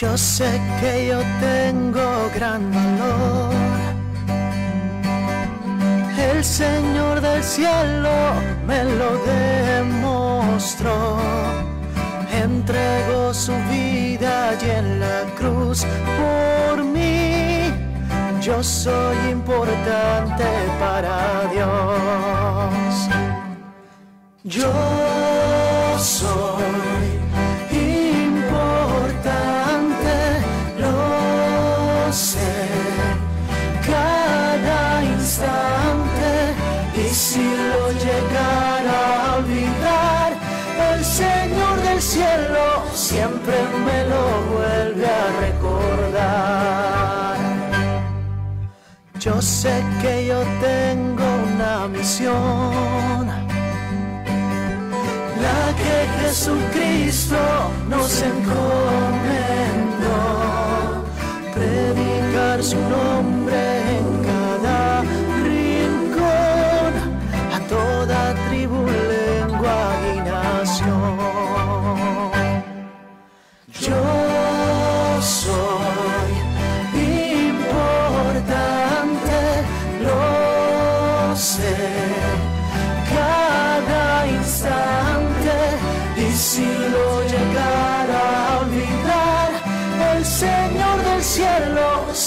Yo sé que yo tengo gran valor. El Señor del cielo me lo demostró. Entregó su vida y en la cruz por mí. Yo soy importante para Dios. Yo soy siempre me lo vuelve a recordar. Yo sé que yo tengo una misión, la que Jesucristo nos encomendó, predicar su nombre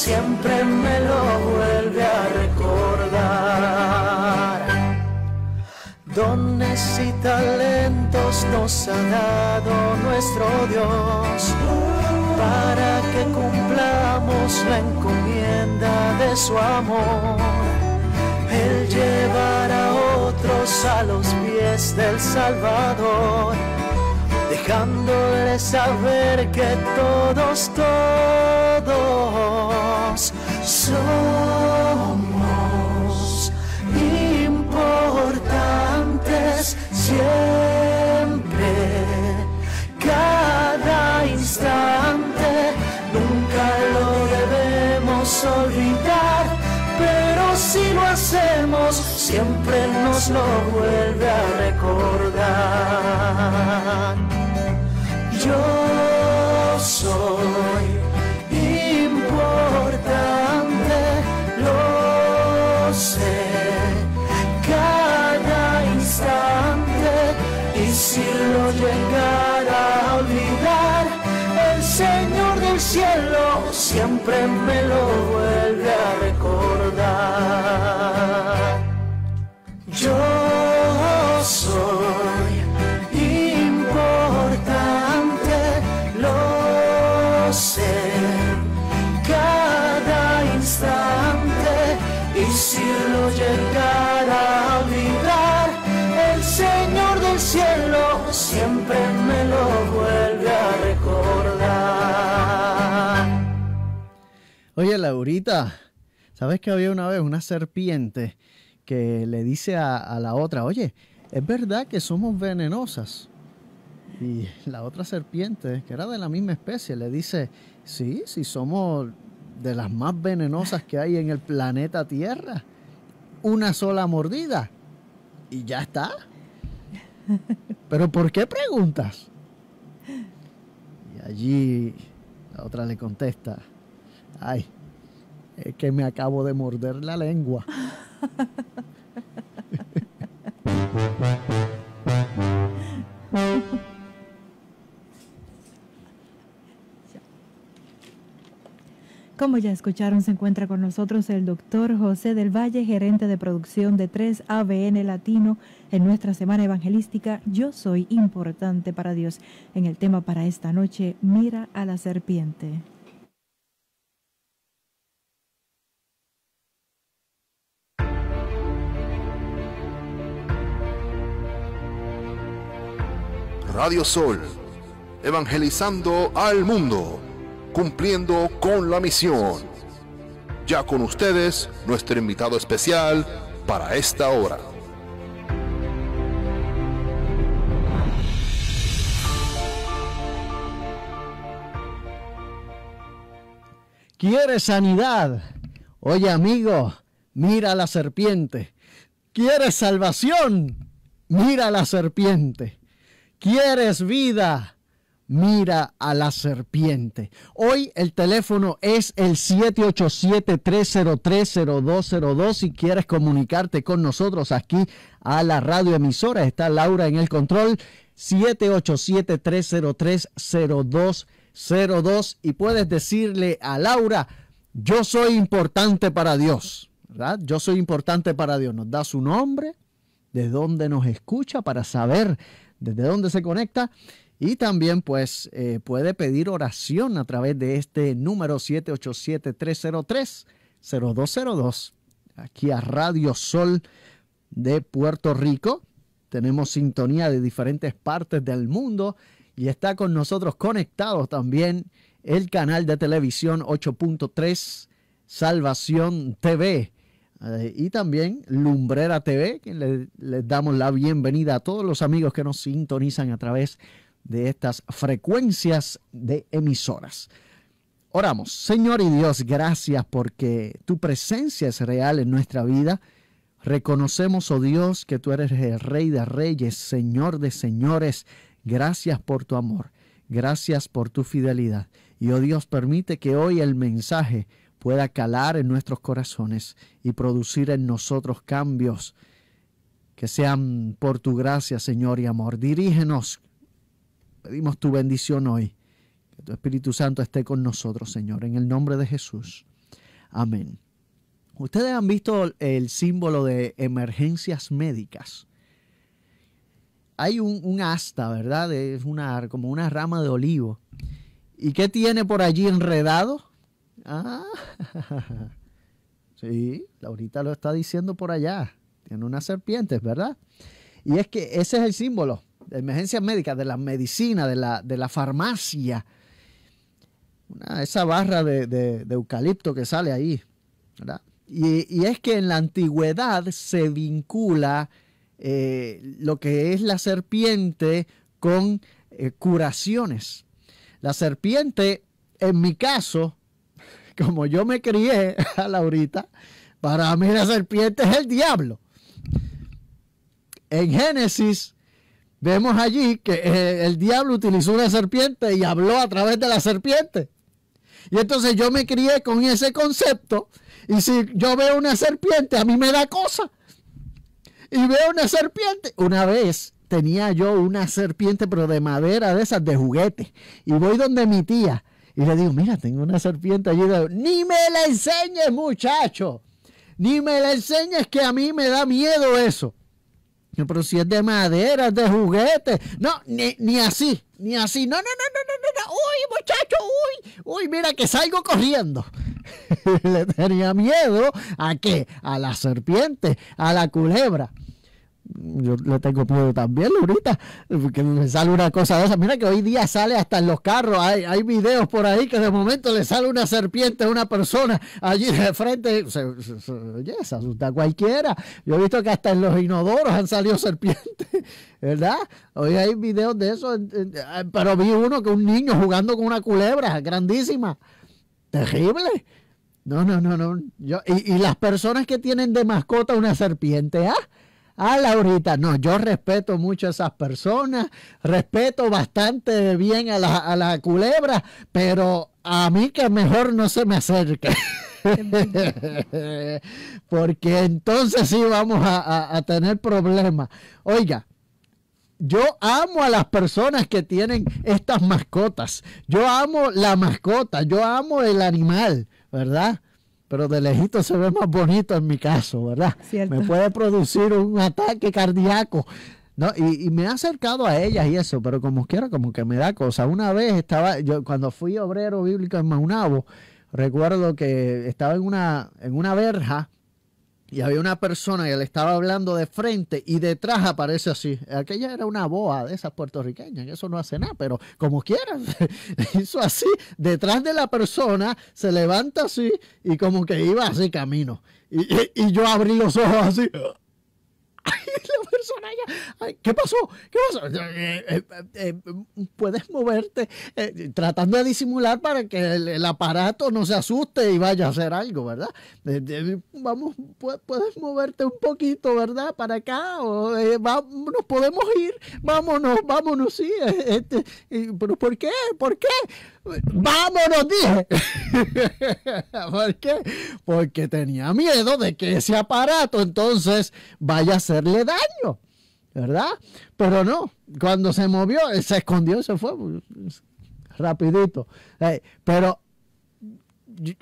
siempre me lo vuelve a recordar. Dones y talentos nos ha dado nuestro Dios para que cumplamos la encomienda de su amor. Él llevará a otros a los pies del Salvador dejándole saber que todos, todos somos importantes siempre, cada instante, nunca lo debemos olvidar, pero si lo hacemos, siempre nos lo vuelve a recordar yo soy importante, lo sé, cada instante, y si lo llegara a olvidar, el Señor del cielo siempre me lo vuelve a Oye, Laurita, ¿sabes que había una vez una serpiente que le dice a, a la otra, oye, es verdad que somos venenosas? Y la otra serpiente, que era de la misma especie, le dice, sí, sí somos de las más venenosas que hay en el planeta Tierra. Una sola mordida. Y ya está. Pero ¿por qué preguntas? Y allí la otra le contesta, Ay, es que me acabo de morder la lengua. Como ya escucharon, se encuentra con nosotros el doctor José del Valle, gerente de producción de 3ABN Latino en nuestra semana evangelística Yo soy importante para Dios. En el tema para esta noche, mira a la serpiente. Radio Sol, evangelizando al mundo, cumpliendo con la misión. Ya con ustedes, nuestro invitado especial para esta hora. ¿Quieres sanidad? Oye amigo, mira la serpiente. ¿Quieres salvación? Mira la serpiente. ¿Quieres vida? Mira a la serpiente. Hoy el teléfono es el 787-303-0202. Si quieres comunicarte con nosotros aquí a la radioemisora, está Laura en el control. 787-303-0202. Y puedes decirle a Laura, yo soy importante para Dios. ¿verdad? Yo soy importante para Dios. Nos da su nombre, de dónde nos escucha para saber desde donde se conecta. Y también pues eh, puede pedir oración a través de este número 787-303-0202. Aquí a Radio Sol de Puerto Rico. Tenemos sintonía de diferentes partes del mundo y está con nosotros conectado también el canal de televisión 8.3 Salvación TV eh, y también Lumbrera TV, que les damos la bienvenida a todos los amigos que nos sintonizan a través de estas frecuencias de emisoras. Oramos, Señor y Dios, gracias porque tu presencia es real en nuestra vida. Reconocemos, oh Dios, que tú eres el Rey de Reyes, Señor de Señores. Gracias por tu amor, gracias por tu fidelidad. Y, oh Dios, permite que hoy el mensaje pueda calar en nuestros corazones y producir en nosotros cambios que sean por tu gracia, Señor, y amor. Dirígenos. Pedimos tu bendición hoy. Que tu Espíritu Santo esté con nosotros, Señor, en el nombre de Jesús. Amén. Ustedes han visto el símbolo de emergencias médicas. Hay un, un asta, ¿verdad? Es una, como una rama de olivo. ¿Y qué tiene por allí enredado? Ah, sí, Laurita lo está diciendo por allá. Tiene unas serpientes, ¿verdad? Y es que ese es el símbolo de emergencia médica, de la medicina, de la, de la farmacia. esa barra de, eucalipto que sale ahí, ¿verdad? Y, es que en la antigüedad se vincula eh, lo que es la serpiente con eh, curaciones. La serpiente, en mi caso, como yo me crié a Laurita, para mí la serpiente es el diablo. En Génesis vemos allí que eh, el diablo utilizó una serpiente y habló a través de la serpiente. Y entonces yo me crié con ese concepto y si yo veo una serpiente a mí me da cosa. Y veo una serpiente. Una vez tenía yo una serpiente pero de madera de esas de juguete y voy donde mi tía y le digo, mira, tengo una serpiente allí. Ni me la enseñes, muchacho. Ni me la enseñes que a mí me da miedo eso. Pero si es de madera, es de juguete. No, ni, ni así, ni así. No, no, no, no, no, no. Uy, muchacho, uy. Uy, mira que salgo corriendo. le tenía miedo a qué? A la serpiente, a la culebra yo le tengo miedo también, Lurita, porque me sale una cosa de esa. Mira que hoy día sale hasta en los carros, hay, hay videos por ahí que de momento le sale una serpiente a una persona allí de frente. Oye, se, cualquiera. Yo he visto que hasta en los inodoros han salido serpientes, ¿verdad? Hoy hay videos de eso, pero vi uno que un niño jugando con una culebra grandísima. Terrible. No, no, no, no. Yo, y, las personas que tienen de mascota una serpiente, ¿ah? Ah, Laurita. No, yo respeto mucho a esas personas, respeto bastante bien a la, culebra, pero a mí que mejor no se me acerque. Porque entonces sí vamos a tener problemas. Oiga, yo amo a las personas que tienen estas mascotas. Yo amo la mascota, yo amo el animal, ¿verdad? pero de lejito se ve más bonito en mi caso, ¿verdad? Me puede producir un ataque cardíaco. No, y, me ha acercado a ellas y eso, pero como quiera, como que me da cosa. Una vez estaba, yo cuando fui obrero bíblico en Maunabo, recuerdo que estaba en una, en una verja y había una persona que le estaba hablando de frente y detrás aparece así. Aquella era una boa de esas puertorriqueñas, que eso no hace nada, pero como quieran, hizo así, detrás de la persona, se levanta así y como que iba así camino. Y, y yo abrí los ojos así Ay, la persona ya. ¿Qué pasó? ¿Qué pasó? Eh, eh, eh, puedes moverte tratando de disimular para que el, aparato no se asuste y vaya a hacer algo, ¿verdad? vamos, puedes moverte un poquito, ¿verdad? Para acá, nos podemos ir, vámonos, vámonos, sí. Este, ¿Pero por qué? ¿Por qué? Vámonos, dije. ¿Por qué? Porque tenía miedo de que ese aparato entonces vaya a ser hacerle daño, ¿verdad? Pero no, cuando se movió, se escondió, se fue pues, rapidito. Eh, pero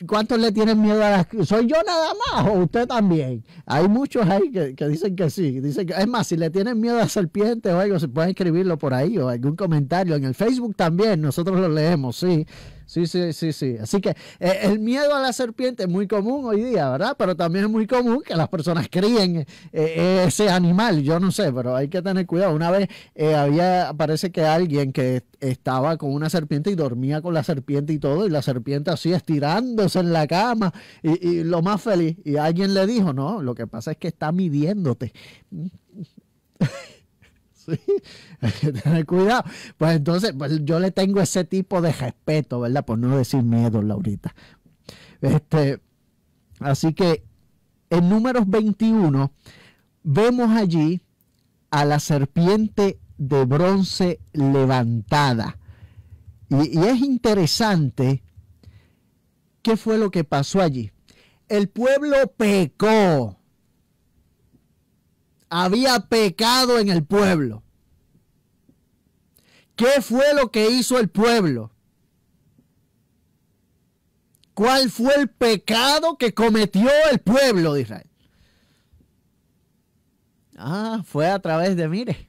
¿Cuántos le tienen miedo a las... ¿Soy yo nada más o usted también? Hay muchos ahí que, dicen que sí. Dicen que... Es más, si le tienen miedo a serpiente o algo, se puede escribirlo por ahí o algún comentario. En el Facebook también, nosotros lo leemos, sí. Sí, sí, sí, sí. Así que eh, el miedo a la serpiente es muy común hoy día, ¿verdad? Pero también es muy común que las personas críen eh, eh, ese animal. Yo no sé, pero hay que tener cuidado. Una vez había, parece que alguien que estaba con una serpiente y dormía con la serpiente y todo, y la serpiente así estirándose en la cama y, y lo más feliz. Y alguien le dijo, no, lo que pasa es que está midiéndote. cuidado. Pues entonces, pues yo le tengo ese tipo de respeto, ¿verdad? Por no decir miedo, Laurita. Este, así que en números 21 vemos allí a la serpiente de bronce levantada. y, es interesante qué fue lo que pasó allí. El pueblo pecó había pecado en el pueblo. ¿Qué fue lo que hizo el pueblo? ¿Cuál fue el pecado que cometió el pueblo de Israel? Ah, fue a través de, mire,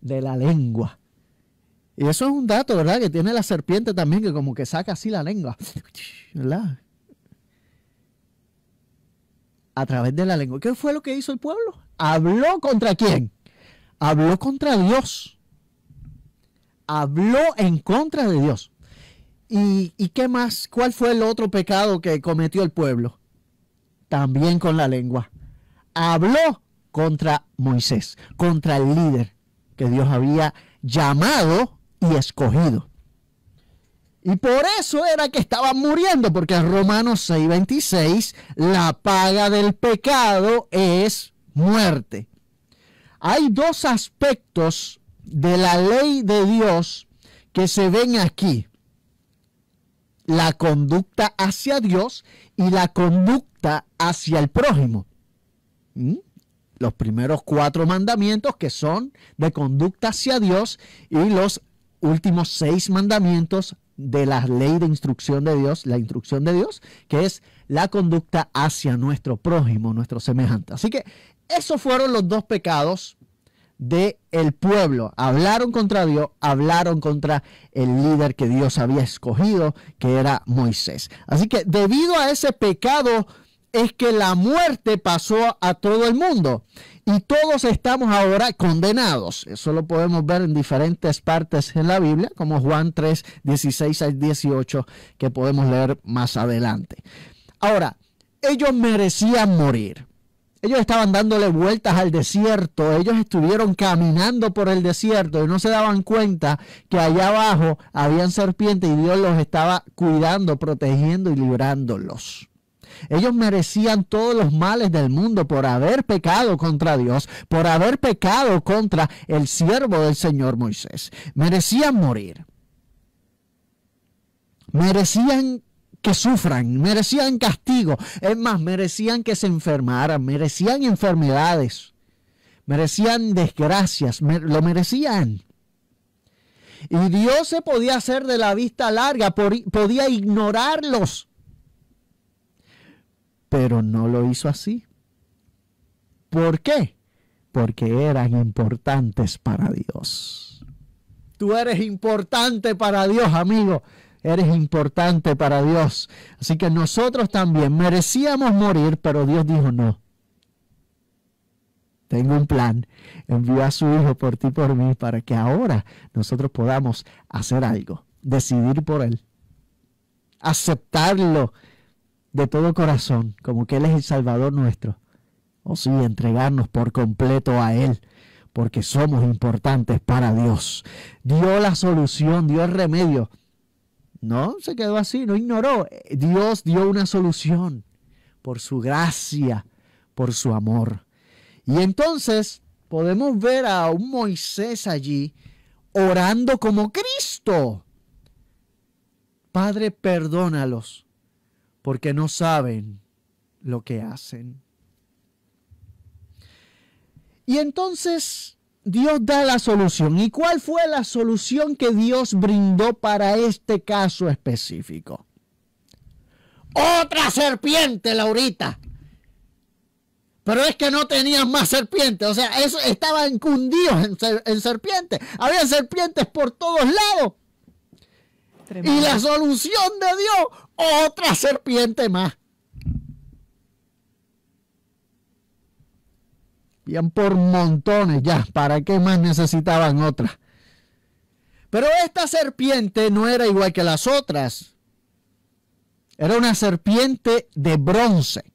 de la lengua. Y eso es un dato, ¿verdad? Que tiene la serpiente también, que como que saca así la lengua. ¿Verdad? a través de la lengua. ¿Qué fue lo que hizo el pueblo? Habló contra quién? Habló contra Dios. Habló en contra de Dios. ¿Y, ¿Y, qué más? ¿Cuál fue el otro pecado que cometió el pueblo? También con la lengua. Habló contra Moisés, contra el líder que Dios había llamado y escogido. Y por eso era que estaban muriendo, porque en Romanos 6:26, la paga del pecado es muerte. Hay dos aspectos de la ley de Dios que se ven aquí. La conducta hacia Dios y la conducta hacia el prójimo. ¿Mm? Los primeros cuatro mandamientos que son de conducta hacia Dios y los últimos seis mandamientos de la ley de instrucción de Dios, la instrucción de Dios, que es la conducta hacia nuestro prójimo, nuestro semejante. Así que esos fueron los dos pecados del el pueblo. Hablaron contra Dios, hablaron contra el líder que Dios había escogido, que era Moisés. Así que debido a ese pecado es que la muerte pasó a todo el mundo y todos estamos ahora condenados. Eso lo podemos ver en diferentes partes en la Biblia, como Juan 3, 16 al 18, que podemos leer más adelante. Ahora, ellos merecían morir. Ellos estaban dándole vueltas al desierto, ellos estuvieron caminando por el desierto y no se daban cuenta que allá abajo habían serpientes y Dios los estaba cuidando, protegiendo y librándolos. Ellos merecían todos los males del mundo por haber pecado contra Dios, por haber pecado contra el siervo del Señor Moisés. Merecían morir. Merecían que sufran, merecían castigo. Es más, merecían que se enfermaran, merecían enfermedades, merecían desgracias, lo merecían. Y Dios se podía hacer de la vista larga, podía ignorarlos pero no lo hizo así. ¿Por qué? Porque eran importantes para Dios. Tú eres importante para Dios, amigo. Eres importante para Dios. Así que nosotros también merecíamos morir, pero Dios dijo no. Tengo un plan. Envió a su hijo por ti, por mí, para que ahora nosotros podamos hacer algo, decidir por él, aceptarlo, de todo corazón, como que Él es el Salvador nuestro. O oh, sí, entregarnos por completo a Él, porque somos importantes para Dios. Dio la solución, dio el remedio. No se quedó así, no ignoró. Dios dio una solución por su gracia, por su amor. Y entonces podemos ver a un Moisés allí orando como Cristo. Padre, perdónalos porque no saben lo que hacen. Y entonces Dios da la solución. ¿Y cuál fue la solución que Dios brindó para este caso específico? Otra serpiente, Laurita. Pero es que no tenían más serpientes. O sea, eso, estaban cundidos en, serpientes. Había serpientes por todos lados. Y la solución de Dios, otra serpiente más. Bien por montones ya, ¿para qué más necesitaban otra? Pero esta serpiente no era igual que las otras. Era una serpiente de bronce.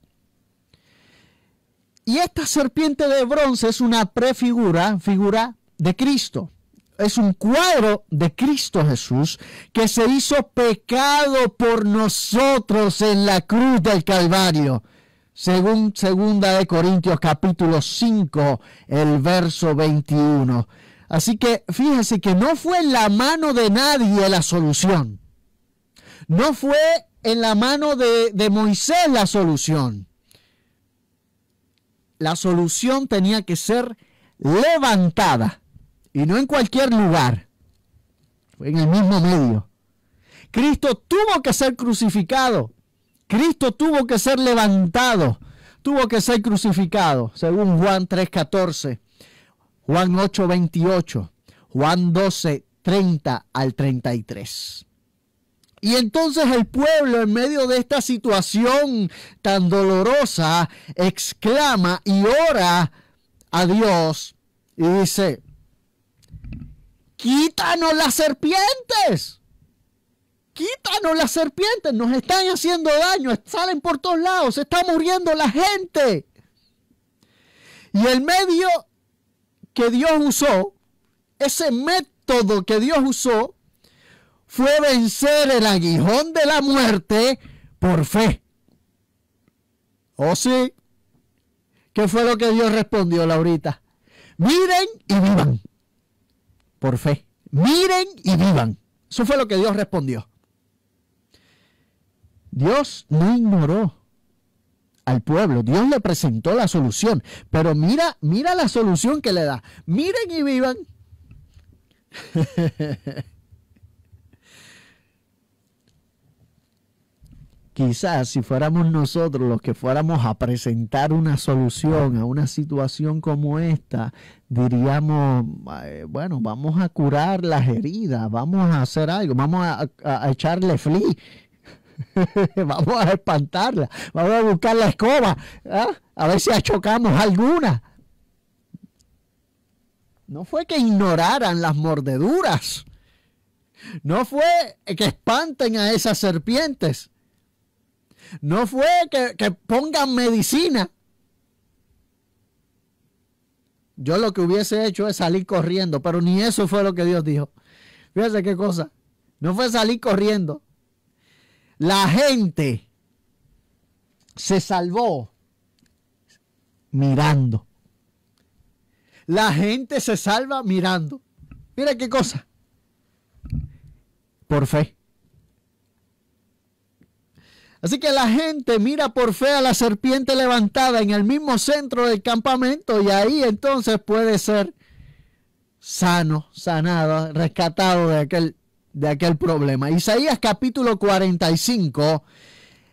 Y esta serpiente de bronce es una prefigura, figura de Cristo es un cuadro de Cristo Jesús que se hizo pecado por nosotros en la cruz del Calvario. Según segunda de Corintios capítulo 5, el verso 21. Así que fíjese que no fue en la mano de nadie la solución. No fue en la mano de, de Moisés la solución. La solución tenía que ser levantada y no en cualquier lugar, en el mismo medio. Cristo tuvo que ser crucificado. Cristo tuvo que ser levantado. Tuvo que ser crucificado, según Juan 3.14, Juan 8.28, Juan 12.30 al 33. Y entonces el pueblo, en medio de esta situación tan dolorosa, exclama y ora a Dios y dice, quítanos las serpientes. Quítanos las serpientes, nos están haciendo daño, salen por todos lados, se está muriendo la gente. Y el medio que Dios usó, ese método que Dios usó, fue vencer el aguijón de la muerte por fe. ¿O ¿Oh, sí? ¿Qué fue lo que Dios respondió, Laurita? Miren y vivan por fe. Miren y vivan. Eso fue lo que Dios respondió. Dios no ignoró al pueblo. Dios le presentó la solución. Pero mira, mira la solución que le da. Miren y vivan. quizás si fuéramos nosotros los que fuéramos a presentar una solución a una situación como esta, diríamos, bueno, vamos a curar las heridas, vamos a hacer algo, vamos a, echarle flea vamos a espantarla, vamos a buscar la escoba, ¿ah? a ver si achocamos alguna. No fue que ignoraran las mordeduras, no fue que espanten a esas serpientes, no fue que, pongan medicina. Yo lo que hubiese hecho es salir corriendo, pero ni eso fue lo que Dios dijo. Fíjense qué cosa. No fue salir corriendo. La gente se salvó mirando. La gente se salva mirando. Mira qué cosa. Por fe. Así que la gente mira por fe a la serpiente levantada en el mismo centro del campamento y ahí entonces puede ser sano, sanado, rescatado de aquel, de aquel problema. Isaías capítulo 45,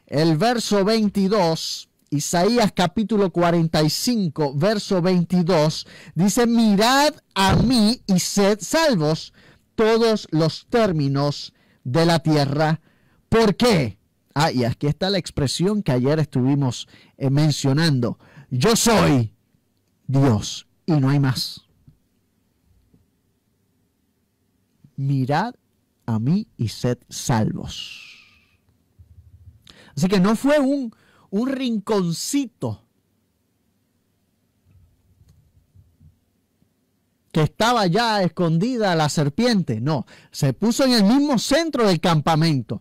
el verso 22. Isaías capítulo 45, verso 22, dice, mirad a mí y sed salvos todos los términos de la tierra. ¿Por qué? Ah, y aquí está la expresión que ayer estuvimos eh, mencionando. Yo soy Dios y no hay más. Mirad a mí y sed salvos. Así que no fue un, un rinconcito que estaba ya escondida la serpiente. No, se puso en el mismo centro del campamento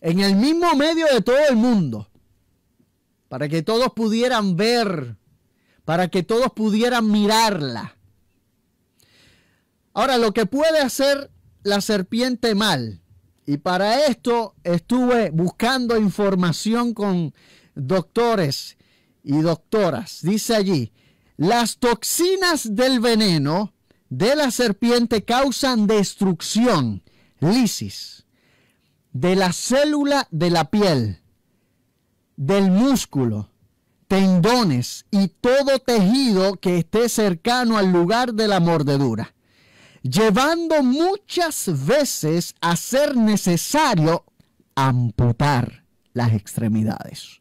en el mismo medio de todo el mundo, para que todos pudieran ver, para que todos pudieran mirarla. Ahora, lo que puede hacer la serpiente mal, y para esto estuve buscando información con doctores y doctoras, dice allí, las toxinas del veneno de la serpiente causan destrucción, lisis de la célula de la piel, del músculo, tendones y todo tejido que esté cercano al lugar de la mordedura, llevando muchas veces a ser necesario amputar las extremidades.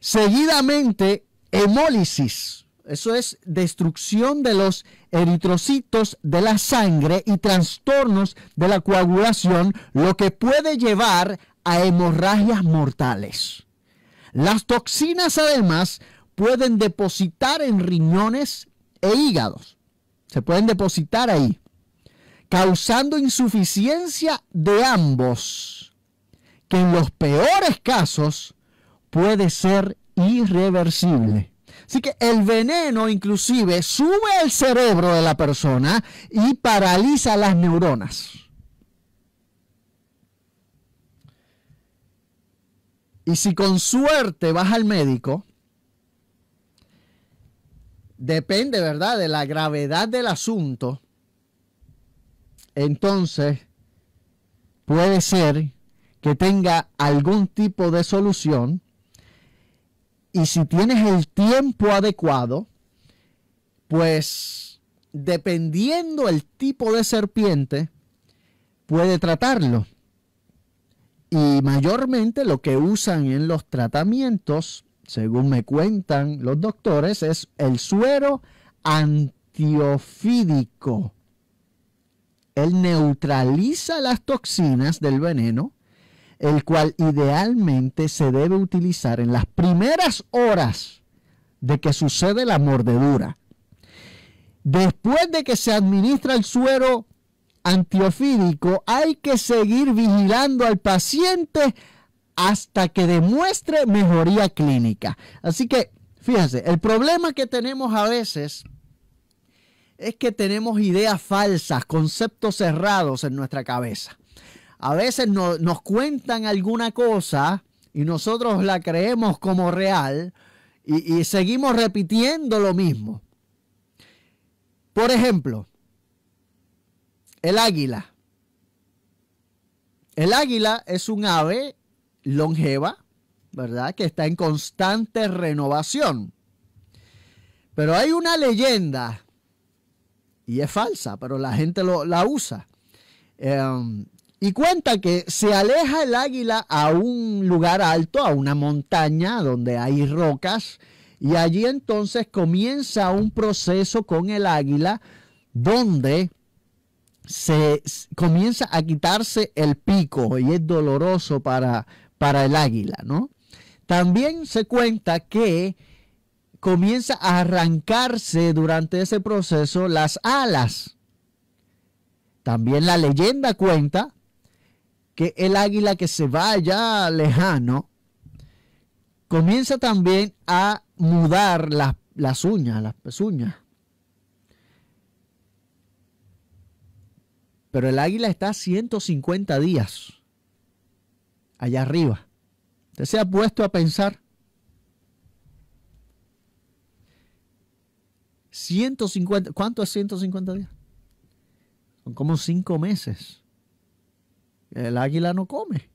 Seguidamente, hemólisis eso es destrucción de los eritrocitos de la sangre y trastornos de la coagulación, lo que puede llevar a hemorragias mortales. Las toxinas además pueden depositar en riñones e hígados. Se pueden depositar ahí, causando insuficiencia de ambos, que en los peores casos puede ser irreversible. Así que el veneno inclusive sube el cerebro de la persona y paraliza las neuronas. Y si con suerte vas al médico, depende, ¿verdad?, de la gravedad del asunto, entonces puede ser que tenga algún tipo de solución y si tienes el tiempo adecuado, pues dependiendo el tipo de serpiente, puede tratarlo. Y mayormente lo que usan en los tratamientos, según me cuentan los doctores, es el suero antiofídico. Él neutraliza las toxinas del veneno el cual idealmente se debe utilizar en las primeras horas de que sucede la mordedura. Después de que se administra el suero antiofídico, hay que seguir vigilando al paciente hasta que demuestre mejoría clínica. Así que, fíjense, el problema que tenemos a veces es que tenemos ideas falsas, conceptos cerrados en nuestra cabeza a veces nos cuentan alguna cosa y nosotros la creemos como real y, seguimos repitiendo lo mismo. Por ejemplo, el águila. El águila es un ave longeva, ¿verdad? Que está en constante renovación. Pero hay una leyenda, y es falsa, pero la gente la usa, em, y cuenta que se aleja el águila a un lugar alto, a una montaña donde hay rocas, y allí entonces comienza un proceso con el águila donde se comienza a quitarse el pico y es doloroso para, para el águila, ¿no? También se cuenta que comienza a arrancarse durante ese proceso las alas. También la leyenda cuenta que el águila que se va lejano comienza también a mudar las, uñas, las pezuñas. Pero el águila está 150 días allá arriba. ¿Usted se ha puesto a pensar? 150, ¿cuánto es 150 días? Son como cinco meses. El águila no come.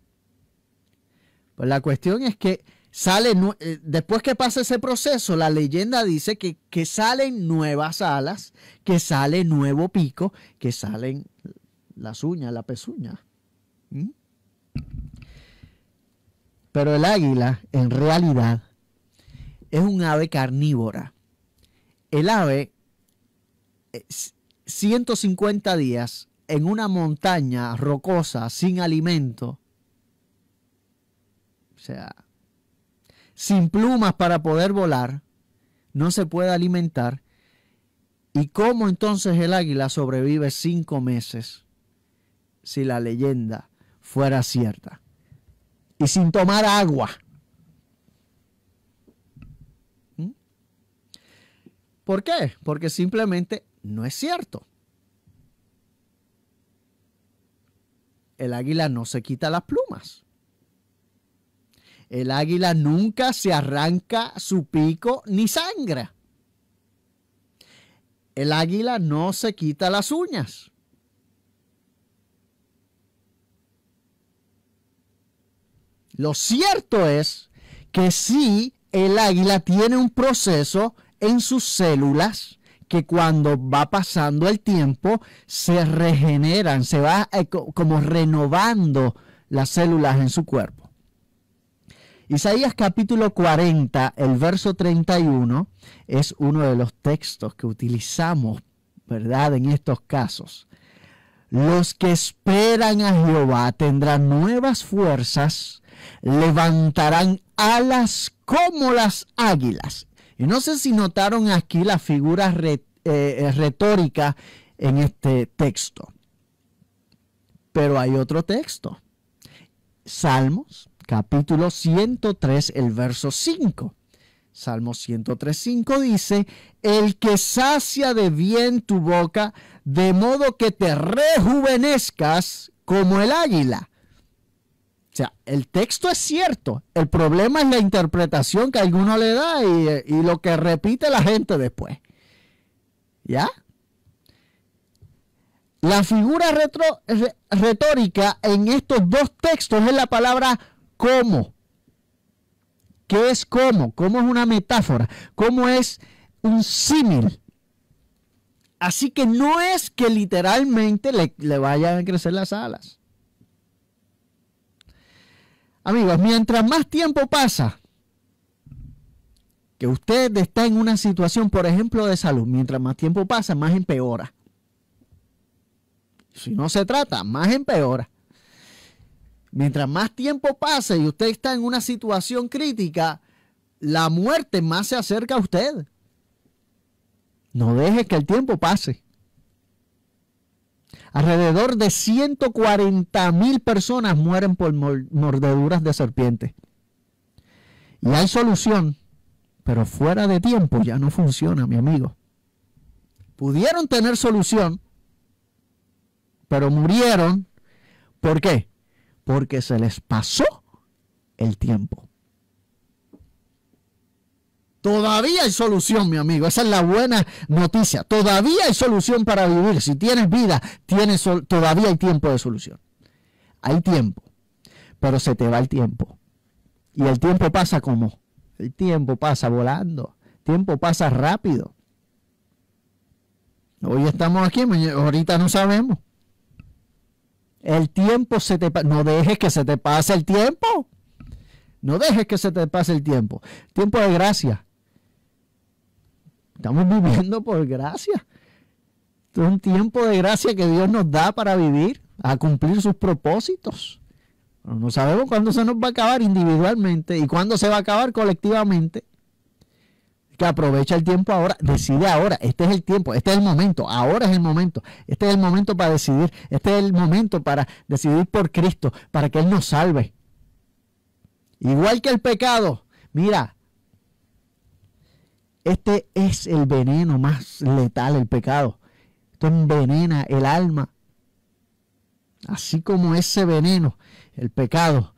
Pues la cuestión es que sale, eh, después que pasa ese proceso, la leyenda dice que, salen nuevas alas, que sale nuevo pico, que salen las uñas, la pezuña. ¿Mm? Pero el águila, en realidad, es un ave carnívora. El ave, 150 eh, días en una montaña rocosa sin alimento, o sea, sin plumas para poder volar, no se puede alimentar, ¿y cómo entonces el águila sobrevive cinco meses si la leyenda fuera cierta? Y sin tomar agua. ¿Mm? ¿Por qué? Porque simplemente no es cierto. el águila no se quita las plumas. El águila nunca se arranca su pico ni sangra. El águila no se quita las uñas. Lo cierto es que sí, el águila tiene un proceso en sus células que cuando va pasando el tiempo se regeneran, se va eh, como renovando las células en su cuerpo. Isaías capítulo 40, el verso 31, es uno de los textos que utilizamos, ¿verdad?, en estos casos. Los que esperan a Jehová tendrán nuevas fuerzas, levantarán alas como las águilas y no sé si notaron aquí las figuras eh, eh, retóricas en este texto. Pero hay otro texto. Salmos, capítulo 103, el verso 5. 103, 103.5 dice, el que sacia de bien tu boca, de modo que te rejuvenezcas como el águila sea, el texto es cierto, el problema es la interpretación que alguno le da y, lo que repite la gente después. ¿Ya? La figura retórica en estos dos textos es la palabra cómo. ¿Qué es cómo? ¿Cómo es una metáfora? ¿Cómo es un símil? Así que no es que literalmente le vayan a crecer las alas. Amigos, mientras más tiempo pasa, que usted está en una situación, por ejemplo, de salud, mientras más tiempo pasa, más empeora. Si no se trata, más empeora. Mientras más tiempo pasa y usted está en una situación crítica, la muerte más se acerca a usted. No deje que el tiempo pase. Alrededor de 140 mil personas mueren por mordeduras de serpiente. Y hay solución, pero fuera de tiempo ya no funciona, mi amigo. Pudieron tener solución, pero murieron. ¿Por qué? Porque se les pasó el tiempo. Todavía hay solución, mi amigo. Esa es la buena noticia. Todavía hay solución para vivir. Si tienes vida, tienes todavía hay tiempo de solución. Hay tiempo. Pero se te va el tiempo. Y el tiempo pasa como. El tiempo pasa volando. El tiempo pasa rápido. Hoy estamos aquí, ahorita no sabemos. El tiempo se te no dejes que se te pase el tiempo. No dejes que se te pase el tiempo. Tiempo de gracia. Estamos viviendo por gracia. Esto es un tiempo de gracia que Dios nos da para vivir, a cumplir sus propósitos. no sabemos cuándo se nos va a acabar individualmente y cuándo se va a acabar colectivamente. Que aprovecha el tiempo ahora, decide ahora. Este es el tiempo, este es el momento, ahora es el momento. Este es el momento para decidir, este es el momento para decidir por Cristo, para que Él nos salve. Igual que el pecado, mira, este es el veneno más letal, el pecado. Esto envenena el alma. Así como ese veneno, el pecado,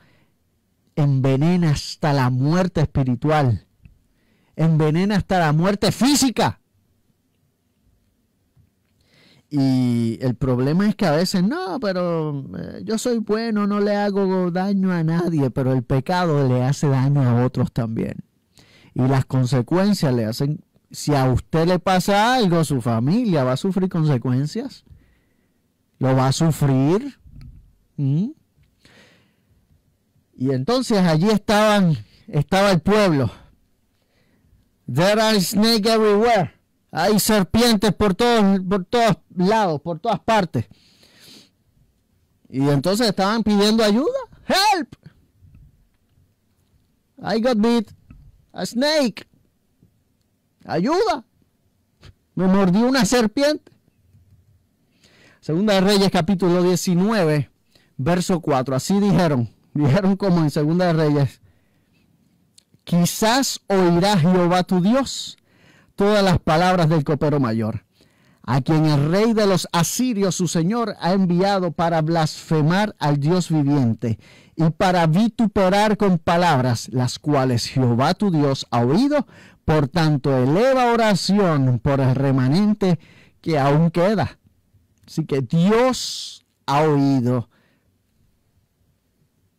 envenena hasta la muerte espiritual. Envenena hasta la muerte física. Y el problema es que a veces, no, pero eh, yo soy bueno, no le hago daño a nadie, pero el pecado le hace daño a otros también y las consecuencias le hacen, si a usted le pasa algo, su familia va a sufrir consecuencias, lo va a sufrir. Y entonces allí estaban, estaba el pueblo. There are snakes everywhere. Hay serpientes por todos, por todos lados, por todas partes. Y entonces estaban pidiendo ayuda. Help! I got beat a Snake, ayuda, me mordió una serpiente. Segunda de Reyes capítulo 19, verso 4, así dijeron, dijeron como en Segunda de Reyes, quizás oirá Jehová tu Dios todas las palabras del copero mayor a quien el rey de los asirios, su señor, ha enviado para blasfemar al Dios viviente y para vituperar con palabras las cuales Jehová tu Dios ha oído. Por tanto, eleva oración por el remanente que aún queda. Así que Dios ha oído.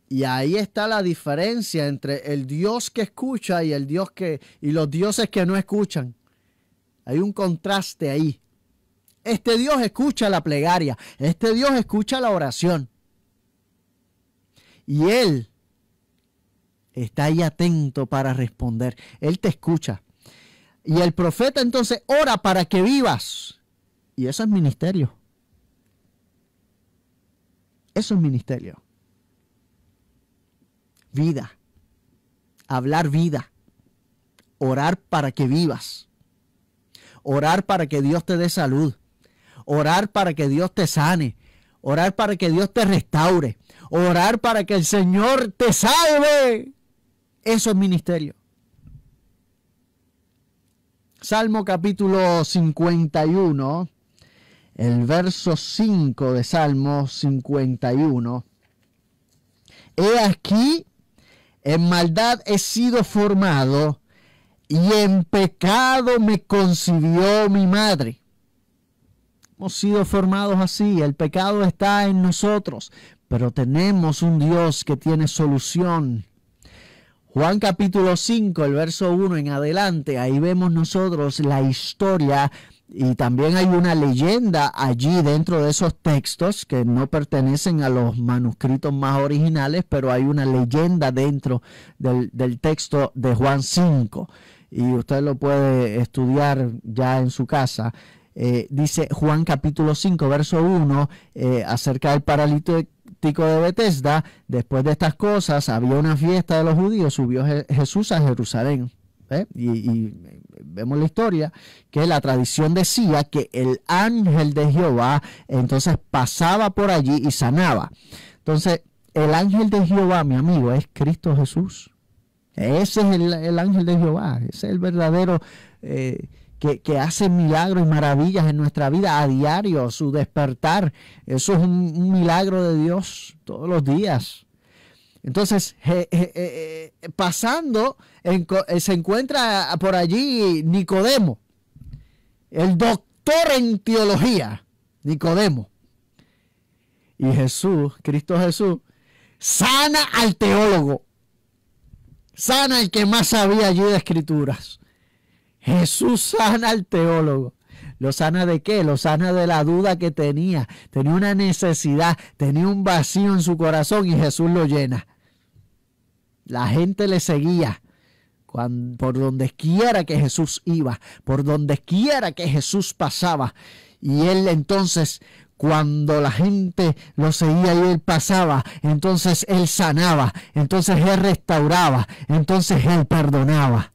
Y ahí está la diferencia entre el Dios que escucha y el Dios que y los dioses que no escuchan. Hay un contraste ahí. Este Dios escucha la plegaria, este Dios escucha la oración. Y Él está ahí atento para responder. Él te escucha. Y el profeta entonces ora para que vivas. Y eso es ministerio. Eso es ministerio. Vida. Hablar vida. Orar para que vivas. Orar para que Dios te dé salud orar para que Dios te sane, orar para que Dios te restaure, orar para que el Señor te salve. Eso es ministerio. Salmo capítulo 51, el verso 5 de Salmo 51. He aquí, en maldad he sido formado y en pecado me concibió mi madre hemos sido formados así, el pecado está en nosotros, pero tenemos un Dios que tiene solución. Juan capítulo 5, el verso 1 en adelante, ahí vemos nosotros la historia y también hay una leyenda allí dentro de esos textos que no pertenecen a los manuscritos más originales, pero hay una leyenda dentro del, texto de Juan 5 y usted lo puede estudiar ya en su casa eh, dice Juan capítulo 5, verso 1, eh, acerca del paralítico de Bethesda, después de estas cosas había una fiesta de los judíos, subió Jesús a Jerusalén. ¿eh? Y, vemos la historia, que la tradición decía que el ángel de Jehová entonces pasaba por allí y sanaba. Entonces, el ángel de Jehová, mi amigo, es Cristo Jesús. Ese es el, ángel de Jehová, ese es el verdadero que, hace milagros y maravillas en nuestra vida a diario, su despertar. Eso es un, milagro de Dios todos los días. Entonces, eh, eh, pasando, eh, se encuentra por allí Nicodemo, el doctor en teología, Nicodemo. Y Jesús, Cristo Jesús, sana al teólogo, sana al que más sabía allí de escrituras Jesús sana al teólogo. ¿Lo sana de qué? Lo sana de la duda que tenía. Tenía una necesidad, tenía un vacío en su corazón y Jesús lo llena. La gente le seguía por donde quiera que Jesús iba, por donde quiera que Jesús pasaba. Y él entonces, cuando la gente lo seguía y él pasaba, entonces él sanaba, entonces él restauraba, entonces él perdonaba.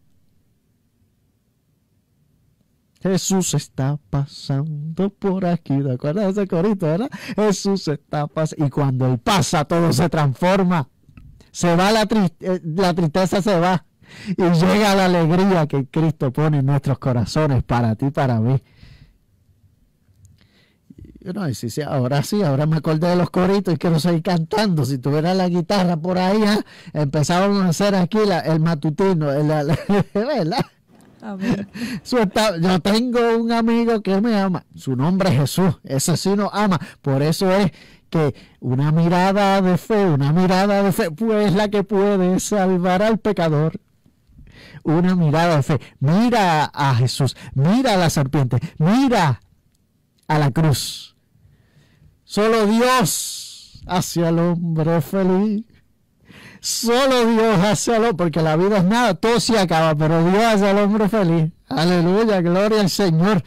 Jesús está pasando por aquí. ¿Te acuerdas ese corito, verdad? Jesús está pasando. Y cuando Él pasa, todo se transforma. Se va la, tristeza, eh, la tristeza, se va. Y llega la alegría que Cristo pone en nuestros corazones para ti, para mí. ahora sí, ahora me acordé de los coritos y quiero seguir cantando. Si tuviera la guitarra por ahí, ¿eh? empezábamos a hacer aquí el matutino, el, la, ¿verdad? Yo tengo un amigo que me ama. Su nombre es Jesús. Ese sí nos ama. Por eso es que una mirada de fe, una mirada de fe, pues la que puede salvar al pecador. Una mirada de fe. Mira a Jesús, mira a la serpiente, mira a la cruz. Solo Dios hacia el hombre feliz. Solo Dios hace al porque la vida es nada, todo se acaba, pero Dios hace al hombre feliz. Aleluya, gloria al Señor.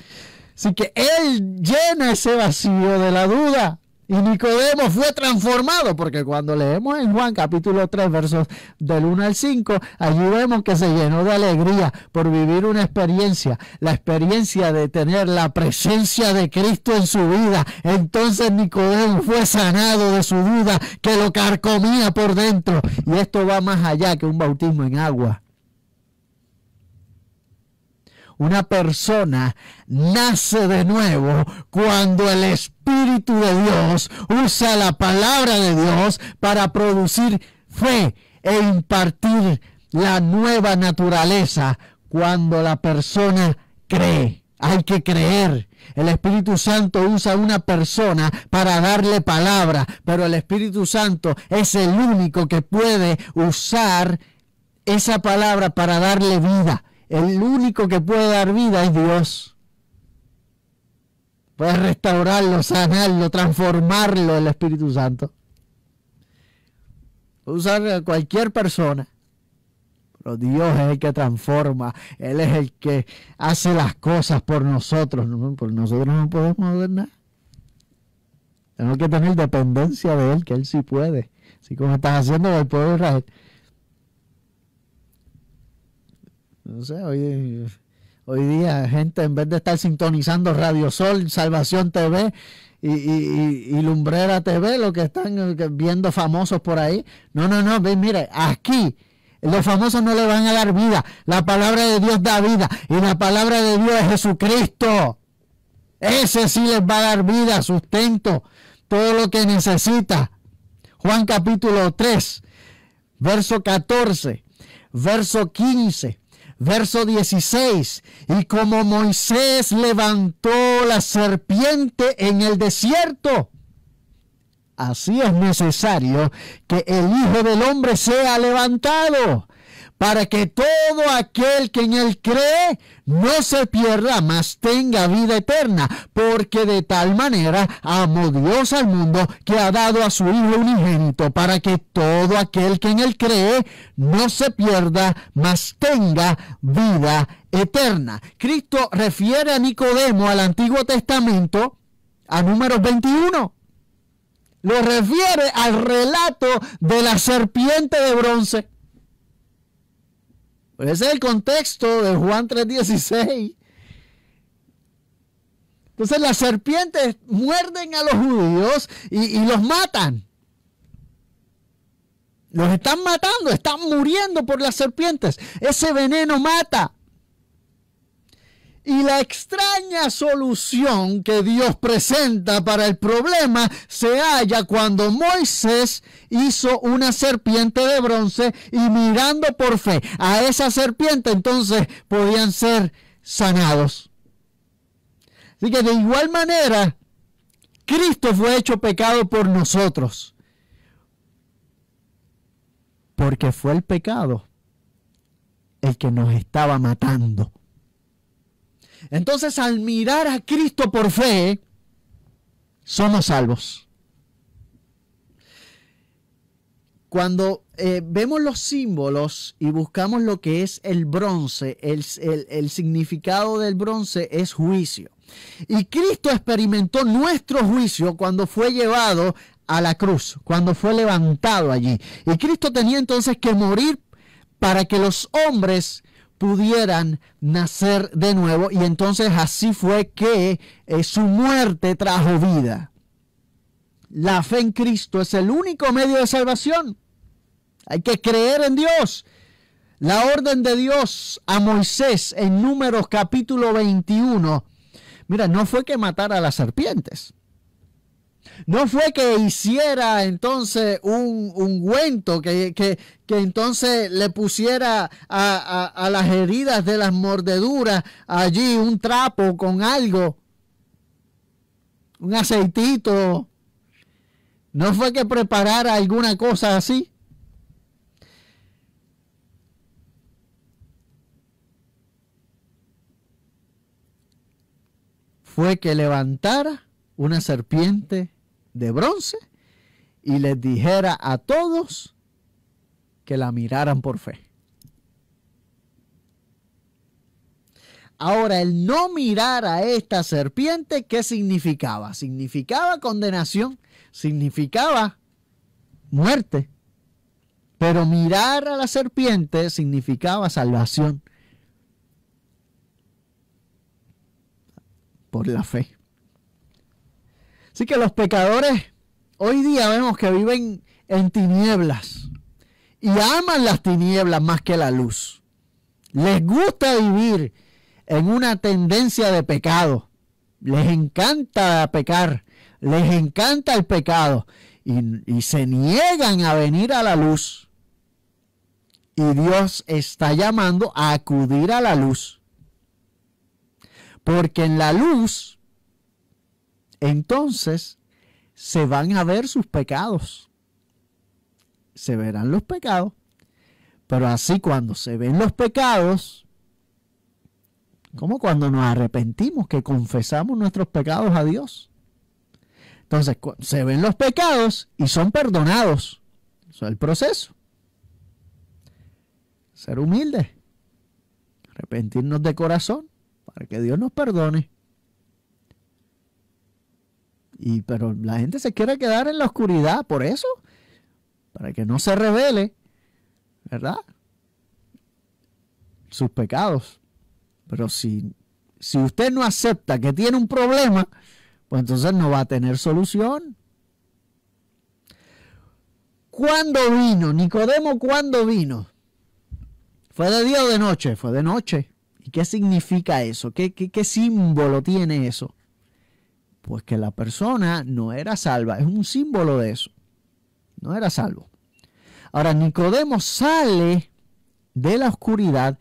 Así que Él llena ese vacío de la duda. Y Nicodemo fue transformado, porque cuando leemos en Juan capítulo 3, versos del 1 al 5, allí vemos que se llenó de alegría por vivir una experiencia, la experiencia de tener la presencia de Cristo en su vida. Entonces Nicodemo fue sanado de su duda que lo carcomía por dentro. Y esto va más allá que un bautismo en agua. Una persona nace de nuevo cuando el Espíritu de Dios usa la palabra de Dios para producir fe e impartir la nueva naturaleza cuando la persona cree. Hay que creer. El Espíritu Santo usa una persona para darle palabra, pero el Espíritu Santo es el único que puede usar esa palabra para darle vida, el único que puede dar vida es Dios. Puede restaurarlo, sanarlo, transformarlo el Espíritu Santo. Puede usar a cualquier persona. Pero Dios es el que transforma, Él es el que hace las cosas por nosotros. Por nosotros no podemos hacer nada. Tenemos que tener dependencia de Él, que Él sí puede. Así como estás haciendo del poder de Israel. hoy, hoy día gente en vez de estar sintonizando Radio Sol, Salvación TV y, Lumbrera TV, lo que están eh, viendo famosos por ahí. No, no, no, ven, mire, aquí los famosos no le van a dar vida. La palabra de Dios da vida y la palabra de Dios es Jesucristo. Ese sí les va a dar vida, sustento, todo lo que necesita. Juan capítulo 3, verso 14, verso 15 Verso 16, y como Moisés levantó la serpiente en el desierto, así es necesario que el Hijo del Hombre sea levantado para que todo aquel que en él cree no se pierda, mas tenga vida eterna, porque de tal manera amó Dios al mundo que ha dado a su Hijo unigénito, para que todo aquel que en él cree no se pierda, mas tenga vida eterna. Cristo refiere a Nicodemo al Antiguo Testamento, a números 21. Lo refiere al relato de la serpiente de bronce pues ese es el contexto de Juan 3:16. Entonces las serpientes muerden a los judíos y los matan. Los están matando, están muriendo por las serpientes. Ese veneno mata y la extraña solución que Dios presenta para el problema se halla cuando Moisés hizo una serpiente de bronce y mirando por fe a esa serpiente entonces podían ser sanados. Así que de igual manera, Cristo fue hecho pecado por nosotros. Porque fue el pecado el que nos estaba matando. Entonces al mirar a Cristo por fe, somos salvos. Cuando eh, vemos los símbolos y buscamos lo que es el bronce, el, el significado del bronce es juicio. Y Cristo experimentó nuestro juicio cuando fue llevado a la cruz, cuando fue levantado allí. Y Cristo tenía entonces que morir para que los hombres pudieran nacer de nuevo. Y entonces así fue que eh, su muerte trajo vida. La fe en Cristo es el único medio de salvación. Hay que creer en Dios. La orden de Dios a Moisés en números capítulo 21. Mira, no fue que matara a las serpientes. No fue que hiciera entonces un ungüento, que, entonces le pusiera a, a las heridas de las mordeduras allí un trapo con algo, un aceitito. No fue que preparara alguna cosa así. Fue que levantara una serpiente de bronce y les dijera a todos que la miraran por fe. Ahora, el no mirar a esta serpiente, ¿qué significaba? Significaba condenación, significaba muerte. Pero mirar a la serpiente significaba salvación por la fe. Así que los pecadores hoy día vemos que viven en tinieblas y aman las tinieblas más que la luz. Les gusta vivir en una tendencia de pecado. Les encanta pecar, les encanta el pecado y, y se niegan a venir a la luz. Y Dios está llamando a acudir a la luz. Porque en la luz entonces se van a ver sus pecados. Se verán los pecados, pero así cuando se ven los pecados, como cuando nos arrepentimos, que confesamos nuestros pecados a Dios. Entonces, se ven los pecados y son perdonados. Eso es el proceso. Ser humilde, arrepentirnos de corazón para que Dios nos perdone. Y, pero la gente se quiere quedar en la oscuridad por eso, para que no se revele, ¿verdad? Sus pecados. Pero si, usted no acepta que tiene un problema, pues entonces no va a tener solución. ¿Cuándo vino? Nicodemo, ¿cuándo vino? ¿Fue de día o de noche? Fue de noche. ¿Y qué significa eso? ¿Qué, qué, qué símbolo tiene eso? Pues que la persona no era salva. Es un símbolo de eso. No era salvo. Ahora, Nicodemo sale de la oscuridad